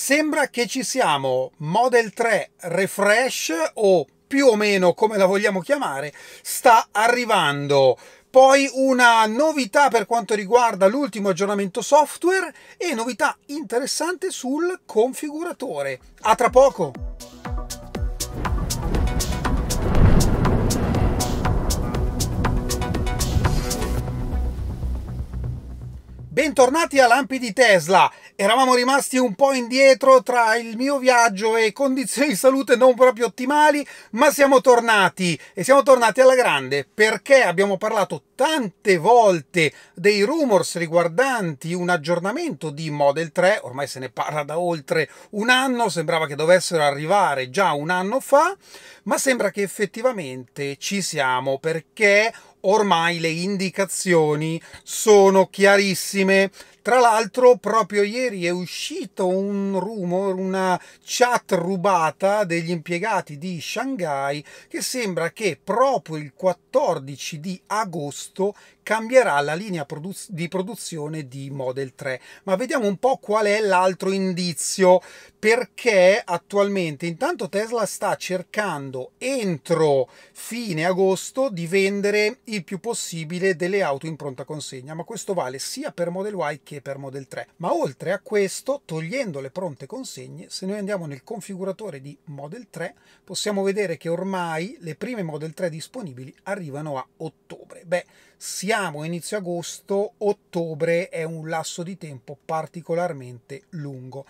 Sembra che ci siamo Model 3 Refresh o più o meno come la vogliamo chiamare, sta arrivando. Poi una novità per quanto riguarda l'ultimo aggiornamento software e novità interessante sul configuratore. A tra poco! Bentornati a Lampi di Tesla Eravamo rimasti un po' indietro tra il mio viaggio e condizioni di salute non proprio ottimali, ma siamo tornati e siamo tornati alla grande perché abbiamo parlato tante volte dei rumors riguardanti un aggiornamento di Model 3, ormai se ne parla da oltre un anno, sembrava che dovessero arrivare già un anno fa, ma sembra che effettivamente ci siamo perché ormai le indicazioni sono chiarissime. Tra l'altro proprio ieri è uscito un rumor, una chat rubata degli impiegati di Shanghai che sembra che proprio il 14 di agosto cambierà la linea produz di produzione di Model 3. Ma vediamo un po' qual è l'altro indizio, perché attualmente intanto Tesla sta cercando entro fine agosto di vendere il più possibile delle auto in pronta consegna, ma questo vale sia per Model Y che e per Model 3. Ma oltre a questo, togliendo le pronte consegne, se noi andiamo nel configuratore di Model 3, possiamo vedere che ormai le prime Model 3 disponibili arrivano a ottobre. Beh, siamo inizio agosto, ottobre è un lasso di tempo particolarmente lungo.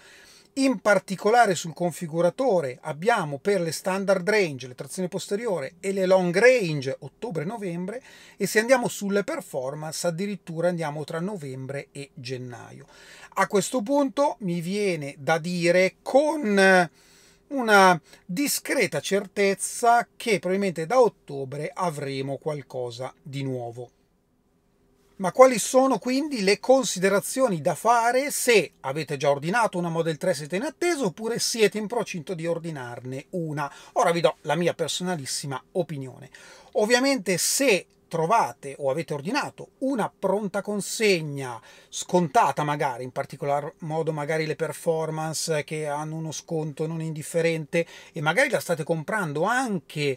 In particolare sul configuratore abbiamo per le standard range, le trazioni posteriore e le long range ottobre-novembre e se andiamo sulle performance addirittura andiamo tra novembre e gennaio. A questo punto mi viene da dire con una discreta certezza che probabilmente da ottobre avremo qualcosa di nuovo. Ma quali sono quindi le considerazioni da fare se avete già ordinato una Model 3 siete in attesa oppure siete in procinto di ordinarne una? Ora vi do la mia personalissima opinione. Ovviamente se trovate o avete ordinato una pronta consegna scontata magari, in particolar modo magari le performance che hanno uno sconto non indifferente e magari la state comprando anche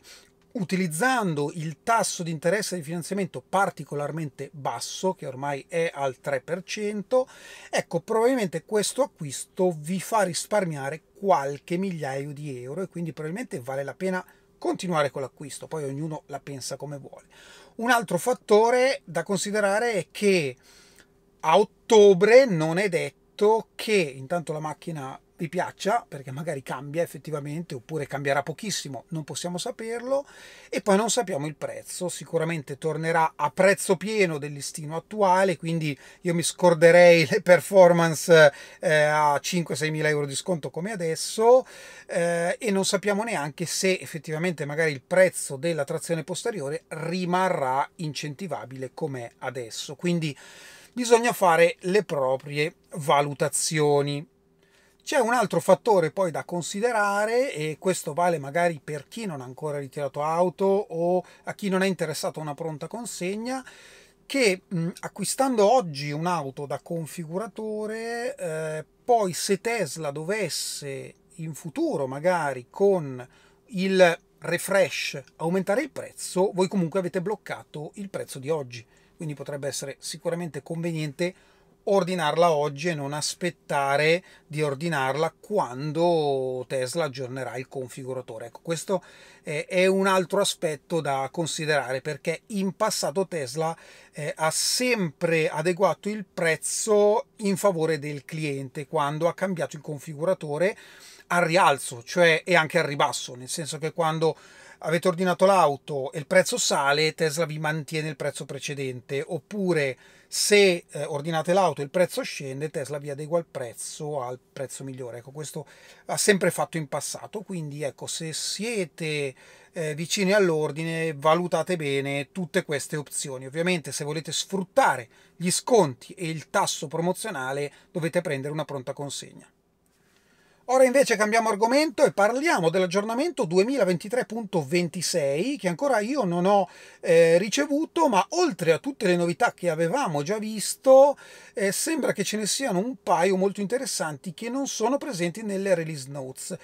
utilizzando il tasso di interesse di finanziamento particolarmente basso, che ormai è al 3%, ecco, probabilmente questo acquisto vi fa risparmiare qualche migliaio di euro e quindi probabilmente vale la pena continuare con l'acquisto, poi ognuno la pensa come vuole. Un altro fattore da considerare è che a ottobre non è detto che intanto la macchina vi piaccia, perché magari cambia effettivamente oppure cambierà pochissimo, non possiamo saperlo, e poi non sappiamo il prezzo, sicuramente tornerà a prezzo pieno del listino attuale, quindi io mi scorderei le performance eh, a 5-6 mila euro di sconto come adesso eh, e non sappiamo neanche se effettivamente magari il prezzo della trazione posteriore rimarrà incentivabile come adesso, quindi bisogna fare le proprie valutazioni. C'è un altro fattore poi da considerare e questo vale magari per chi non ha ancora ritirato auto o a chi non è interessato a una pronta consegna che acquistando oggi un'auto da configuratore eh, poi se Tesla dovesse in futuro magari con il refresh aumentare il prezzo voi comunque avete bloccato il prezzo di oggi quindi potrebbe essere sicuramente conveniente ordinarla oggi e non aspettare di ordinarla quando Tesla aggiornerà il configuratore. Ecco, questo è un altro aspetto da considerare perché in passato Tesla eh, ha sempre adeguato il prezzo in favore del cliente quando ha cambiato il configuratore al rialzo, cioè e anche al ribasso, nel senso che quando avete ordinato l'auto e il prezzo sale, Tesla vi mantiene il prezzo precedente, oppure se eh, ordinate l'auto e il prezzo scende, Tesla vi adegua il prezzo al prezzo migliore. Ecco, questo ha sempre fatto in passato, quindi ecco, se siete eh, vicini all'ordine, valutate bene tutte queste opzioni. Ovviamente se volete sfruttare gli sconti e il tasso promozionale dovete prendere una pronta consegna. Ora invece cambiamo argomento e parliamo dell'aggiornamento 2023.26 che ancora io non ho eh, ricevuto, ma oltre a tutte le novità che avevamo già visto, eh, sembra che ce ne siano un paio molto interessanti che non sono presenti nelle release notes.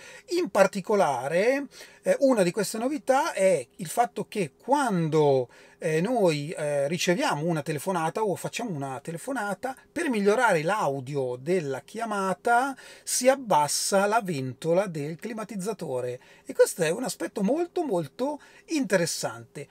In particolare, eh, una di queste novità è il fatto che quando eh, noi eh, riceviamo una telefonata o facciamo una telefonata, per migliorare l'audio della chiamata si abbassa la ventola del climatizzatore e questo è un aspetto molto molto interessante.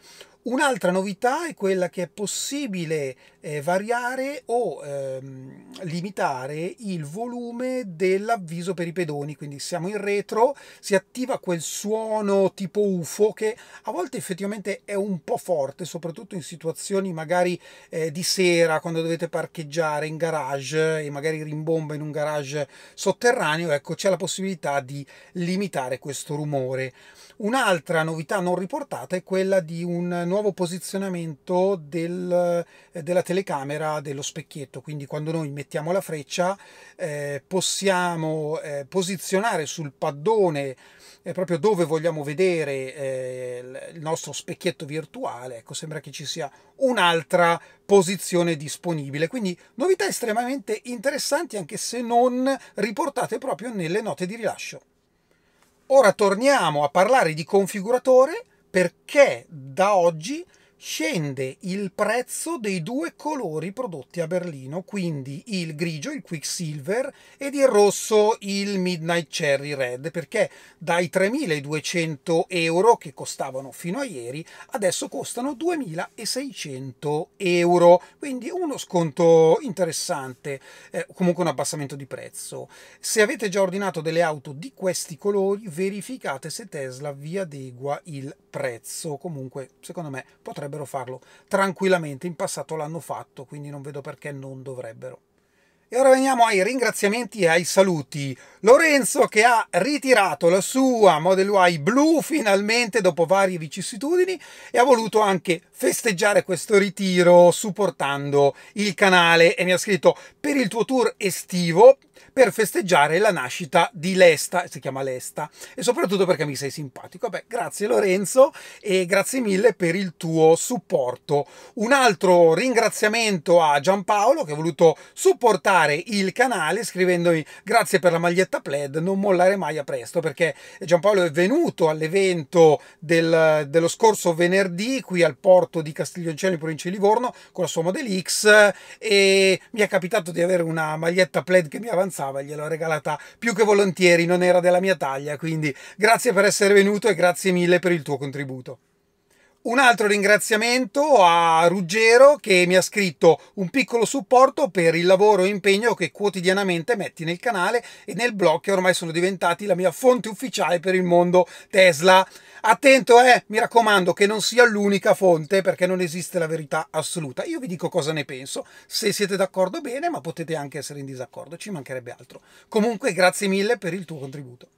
Un'altra novità è quella che è possibile eh, variare o ehm, limitare il volume dell'avviso per i pedoni, quindi siamo in retro, si attiva quel suono tipo UFO che a volte effettivamente è un po' forte, soprattutto in situazioni magari eh, di sera quando dovete parcheggiare in garage e magari rimbomba in un garage sotterraneo, ecco c'è la possibilità di limitare questo rumore. Un'altra novità non riportata è quella di un nuovo posizionamento del, eh, della telecamera dello specchietto, quindi quando noi mettiamo la freccia eh, possiamo eh, posizionare sul paddone eh, proprio dove vogliamo vedere eh, il nostro specchietto virtuale, ecco sembra che ci sia un'altra posizione disponibile, quindi novità estremamente interessanti anche se non riportate proprio nelle note di rilascio. Ora torniamo a parlare di configuratore perché da oggi scende il prezzo dei due colori prodotti a Berlino, quindi il grigio, il Quicksilver, ed il rosso, il Midnight Cherry Red, perché dai 3.200 euro che costavano fino a ieri, adesso costano 2.600 euro, quindi uno sconto interessante, eh, comunque un abbassamento di prezzo. Se avete già ordinato delle auto di questi colori, verificate se Tesla vi adegua il prezzo, comunque secondo me potrebbe potrebbero farlo tranquillamente, in passato l'hanno fatto, quindi non vedo perché non dovrebbero. E ora veniamo ai ringraziamenti e ai saluti. Lorenzo che ha ritirato la sua Model Y blu finalmente dopo varie vicissitudini e ha voluto anche festeggiare questo ritiro supportando il canale e mi ha scritto per il tuo tour estivo per festeggiare la nascita di Lesta, si chiama Lesta, e soprattutto perché mi sei simpatico. Vabbè, grazie Lorenzo e grazie mille per il tuo supporto. Un altro ringraziamento a Giampaolo che ha voluto supportare il canale scrivendomi grazie per la maglietta Pled, non mollare mai a presto perché Giampaolo è venuto all'evento del, dello scorso venerdì qui al porto di Castiglioncello in provincia di Livorno con la sua Model X e mi è capitato di avere una maglietta Pled che mi avanzava costava, gliel'ho regalata più che volentieri, non era della mia taglia, quindi grazie per essere venuto e grazie mille per il tuo contributo. Un altro ringraziamento a Ruggero che mi ha scritto un piccolo supporto per il lavoro e impegno che quotidianamente metti nel canale e nel blog che ormai sono diventati la mia fonte ufficiale per il mondo Tesla. Attento eh, mi raccomando che non sia l'unica fonte perché non esiste la verità assoluta. Io vi dico cosa ne penso, se siete d'accordo bene, ma potete anche essere in disaccordo, ci mancherebbe altro. Comunque grazie mille per il tuo contributo.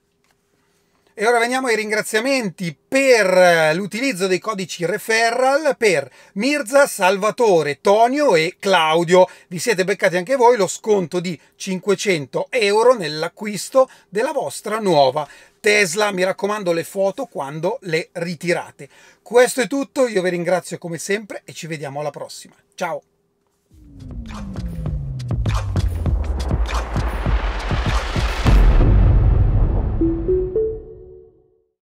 E ora veniamo ai ringraziamenti per eh, l'utilizzo dei codici referral per Mirza, Salvatore, Tonio e Claudio. Vi siete beccati anche voi lo sconto di 500 euro nell'acquisto della vostra nuova Tesla. Mi raccomando le foto quando le ritirate. Questo è tutto, io vi ringrazio come sempre e ci vediamo alla prossima. Ciao!